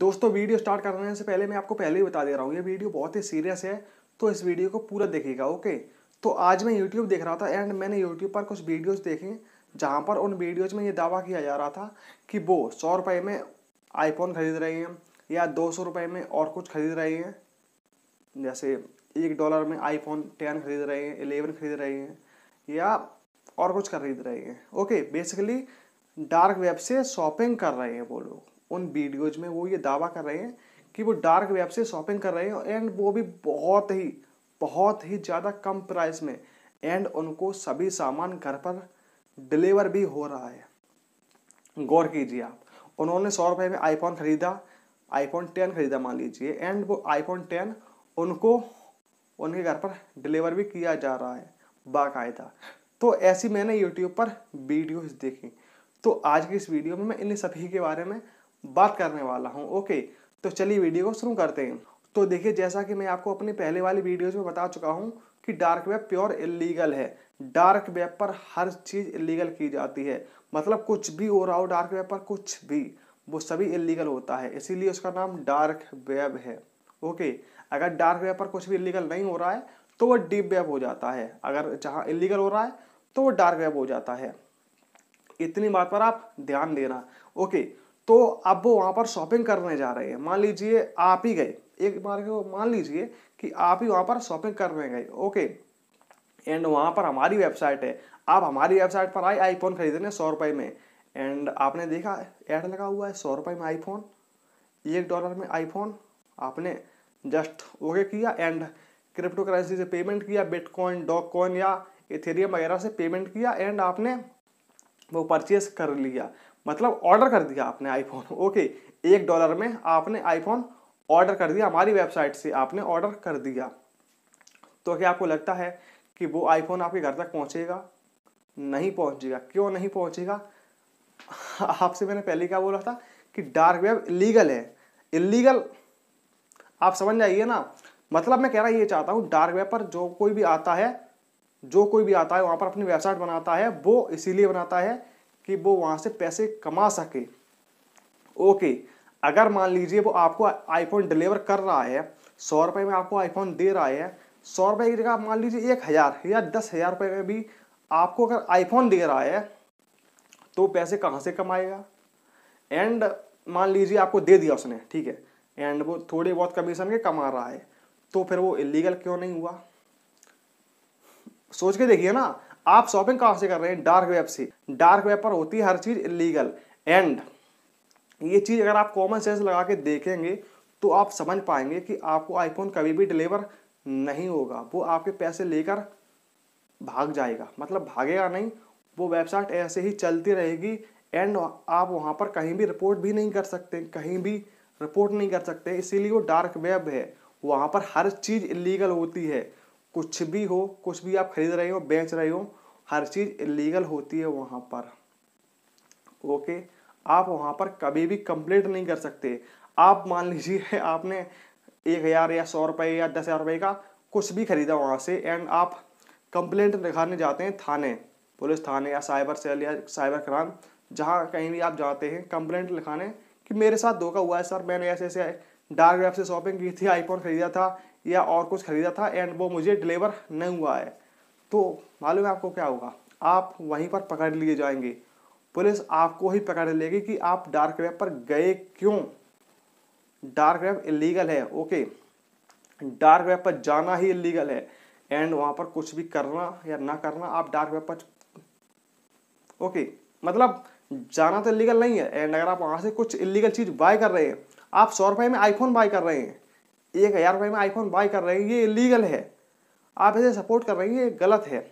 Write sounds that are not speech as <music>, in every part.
दोस्तों video start करने से पहले मैं आपको पहले ही बता दे रहा हूँ ये वीडियो बहुत ही सीरियस है तो इस वीडियो को पूरा देखिएगा ओके तो आज मैं यूट्यूब देख रहा था एंड मैंने यूट्यूब पर कुछ वीडियोस देखे जहाँ पर उन वीडियोज़ में ये दावा किया जा रहा था कि वो सौ रुपये में आईफोन खरीद रहे हैं या दो सौ रुपये में और कुछ खरीद रहे हैं जैसे एक डॉलर में आईफोन टेन खरीद रहे हैं एलेवन खरीद रहे हैं या और कुछ खरीद रहे हैं ओके बेसिकली डार्क वेब से शॉपिंग कर रहे हैं वो लोग उन वीडियोज में वो ये दावा कर रहे हैं कि वो डार्क वेब से शॉपिंग कर रहे हैं एंड वो भी बहुत ही बहुत ही ज़्यादा कम प्राइस में एंड उनको सभी सामान घर पर डिलीवर भी हो रहा है गौर कीजिए आप उन्होंने सौ रुपये में आईफोन ख़रीदा आईफोन टेन ख़रीदा मान लीजिए एंड वो आईफोन टेन उनको उनके घर पर डिलीवर भी किया जा रहा है बाकायदा तो ऐसी मैंने यूट्यूब पर वीडियोज़ देखी तो आज की इस वीडियो में मैं इन सभी के बारे में बात करने वाला हूँ ओके तो चलिए वीडियो को शुरू करते हैं तो देखिए जैसा कि मैं आपको अपने पहले वाली वीडियोज में बता चुका हूँ कि डार्क वेब प्योर इलीगल है डार्क वेब पर हर चीज़ इलीगल की जाती है मतलब कुछ भी हो रहा हो डार्क वेब पर कुछ भी वो सभी इलीगल होता है इसीलिए उसका नाम डार्क वेब है ओके अगर डार्क वेब पर कुछ भी इलीगल नहीं हो रहा है तो वो डीप वेब हो जाता है अगर जहाँ इलीगल हो रहा है तो वो डार्क वेब हो जाता है इतनी बात पर आप ध्यान देना ओके तो अब वो वहाँ पर शॉपिंग करने जा रहे हैं मान लीजिए आप ही गए एक बार मान लीजिए कि आप ही वहाँ पर शॉपिंग करने गए ओके एंड वहाँ पर हमारी वेबसाइट है आप हमारी वेबसाइट पर आए आईफोन खरीदने सौ रुपये में एंड आपने देखा ऐड लगा हुआ है सौ रुपये में आईफोन एक डॉलर में आईफोन आपने जस्ट ओके किया एंड क्रिप्टो करेंसी से पेमेंट किया बिटकॉइन डॉक कॉइन या इथेरियम वगैरह से पेमेंट किया एंड आपने वो परचेस कर लिया मतलब ऑर्डर कर दिया आपने आईफोन ओके एक डॉलर में आपने आईफोन ऑर्डर कर दिया हमारी वेबसाइट से आपने ऑर्डर कर दिया तो क्या आपको लगता है कि वो आईफोन आपके घर तक पहुंचेगा नहीं पहुंचेगा क्यों नहीं पहुंचेगा <laughs> आपसे मैंने पहले क्या बोला था कि डार्क वेब इलीगल है इलीगल आप समझ जाइए ना मतलब मैं कह रहा ये चाहता हूँ डार्क वेब पर जो कोई भी आता है जो कोई भी आता है वहाँ पर अपनी वेबसाइट बनाता है वो इसीलिए बनाता है कि वो वहाँ से पैसे कमा सके ओके अगर मान लीजिए वो आपको आईफोन डिलीवर कर रहा है सौ रुपये में आपको आईफोन दे रहा है सौ रुपये की जगह मान लीजिए एक हज़ार या दस हज़ार रुपये में भी आपको अगर आईफोन दे रहा है तो पैसे कहाँ से कमाएगा एंड मान लीजिए आपको दे दिया उसने ठीक है एंड वो थोड़े बहुत कमीशन के कमा रहा है तो फिर वो इलीगल क्यों नहीं हुआ सोच के देखिए ना आप शॉपिंग कहाँ से कर रहे हैं डार्क वेब से डार्क वेब पर होती है हर चीज़ इलीगल एंड ये चीज़ अगर आप कॉमन सेंस लगा के देखेंगे तो आप समझ पाएंगे कि आपको आईफोन कभी भी डिलीवर नहीं होगा वो आपके पैसे लेकर भाग जाएगा मतलब भागेगा नहीं वो वेबसाइट ऐसे ही चलती रहेगी एंड आप वहाँ पर कहीं भी रिपोर्ट भी नहीं कर सकते कहीं भी रिपोर्ट नहीं कर सकते इसीलिए वो डार्क वेब है वहाँ पर हर चीज़ इलीगल होती है कुछ भी हो कुछ भी आप खरीद रहे हो बेच रहे हो हर चीज़ इलीगल होती है वहां पर ओके आप वहां पर कभी भी कंप्लेंट नहीं कर सकते आप मान लीजिए <laughs> आपने एक हज़ार या सौ रुपए या दस हज़ार रुपए का कुछ भी खरीदा वहां से एंड आप कंप्लेंट दिखाने जाते हैं थाने पुलिस थाने या साइबर सेल या साइबर क्राइम जहाँ कहीं भी आप जाते हैं कंप्लेंट लिखाने कि मेरे साथ धोखा हुआ है सर मैंने ऐसे ऐसे डार्क वेब से शॉपिंग की थी आईफोन ख़रीदा था या और कुछ ख़रीदा था एंड वो मुझे डिलीवर नहीं हुआ है तो मालूम है आपको क्या होगा आप वहीं पर पकड़ लिए जाएंगे पुलिस आपको ही पकड़ लेगी कि आप डार्क वेब पर गए क्यों डार्क वेब इलीगल है ओके डार्क वेब पर जाना ही इलीगल है एंड वहाँ पर कुछ भी करना या ना करना आप डार्क वेब पर ओके मतलब जाना तो इलीगल नहीं है एंड अगर आप वहाँ से कुछ इलीगल चीज़ बाय कर रहे हैं आप सौ रुपये में आईफोन बाय कर रहे हैं एक हज़ार रुपये में आईफोन बाय कर रहे हैं ये इलीगल है आप इसे सपोर्ट कर रहे हैं ये गलत है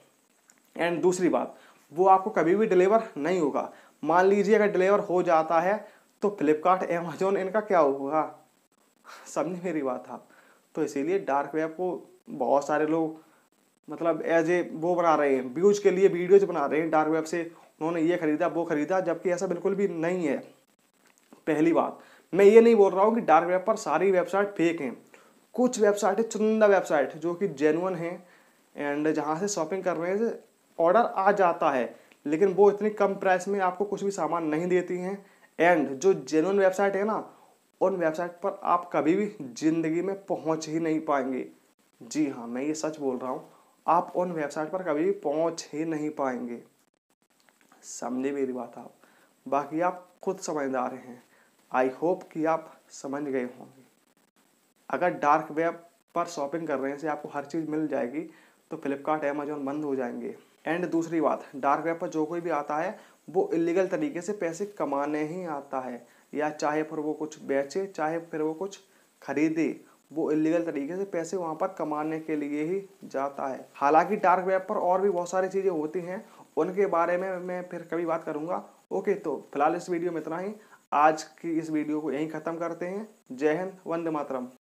एंड दूसरी बात वो आपको कभी भी डिलीवर नहीं होगा मान लीजिए अगर डिलीवर हो जाता है तो फ्लिपकार्ट अमेजोन इनका क्या होगा समझ मेरी बात आप तो इसीलिए डार्क वेब को बहुत सारे लोग मतलब एज ए वो बना रहे हैं व्यूज के लिए वीडियोज बना रहे हैं डार्क वेब से उन्होंने ये खरीदा वो खरीदा जबकि ऐसा बिल्कुल भी नहीं है पहली बात मैं ये नहीं बोल रहा हूँ कि डार्क वेब पर सारी वेबसाइट फेक हैं कुछ वेबसाइट है चुनिंदा वेबसाइट जो कि जेनुअन है एंड जहाँ से शॉपिंग रहे हैं ऑर्डर आ जाता है लेकिन वो इतनी कम प्राइस में आपको कुछ भी सामान नहीं देती हैं एंड जो जेनुअन वेबसाइट है ना उन वेबसाइट पर आप कभी भी ज़िंदगी में पहुंच ही नहीं पाएंगे जी हाँ मैं ये सच बोल रहा हूँ आप उन वेबसाइट पर कभी भी पहुँच ही नहीं पाएंगे समझे मेरी बात आप बाकी आप खुद समझदार हैं आई होप कि आप समझ गए होंगे अगर डार्क वेब पर शॉपिंग कर रहे हैं से आपको हर चीज़ मिल जाएगी तो फ्लिपकार्ट अमेजोन बंद हो जाएंगे एंड दूसरी बात डार्क वेब पर जो कोई भी आता है वो इलीगल तरीके से पैसे कमाने ही आता है या चाहे फिर वो कुछ बेचे चाहे फिर वो कुछ खरीदे वो इलीगल तरीके से पैसे वहाँ पर कमाने के लिए ही जाता है हालांकि डार्क वेब पर और भी बहुत सारी चीज़ें होती हैं उनके बारे में मैं फिर कभी बात करूँगा ओके तो फिलहाल इस वीडियो में इतना ही आज की इस वीडियो को यहीं ख़त्म करते हैं जय हिंद वंदे मातरम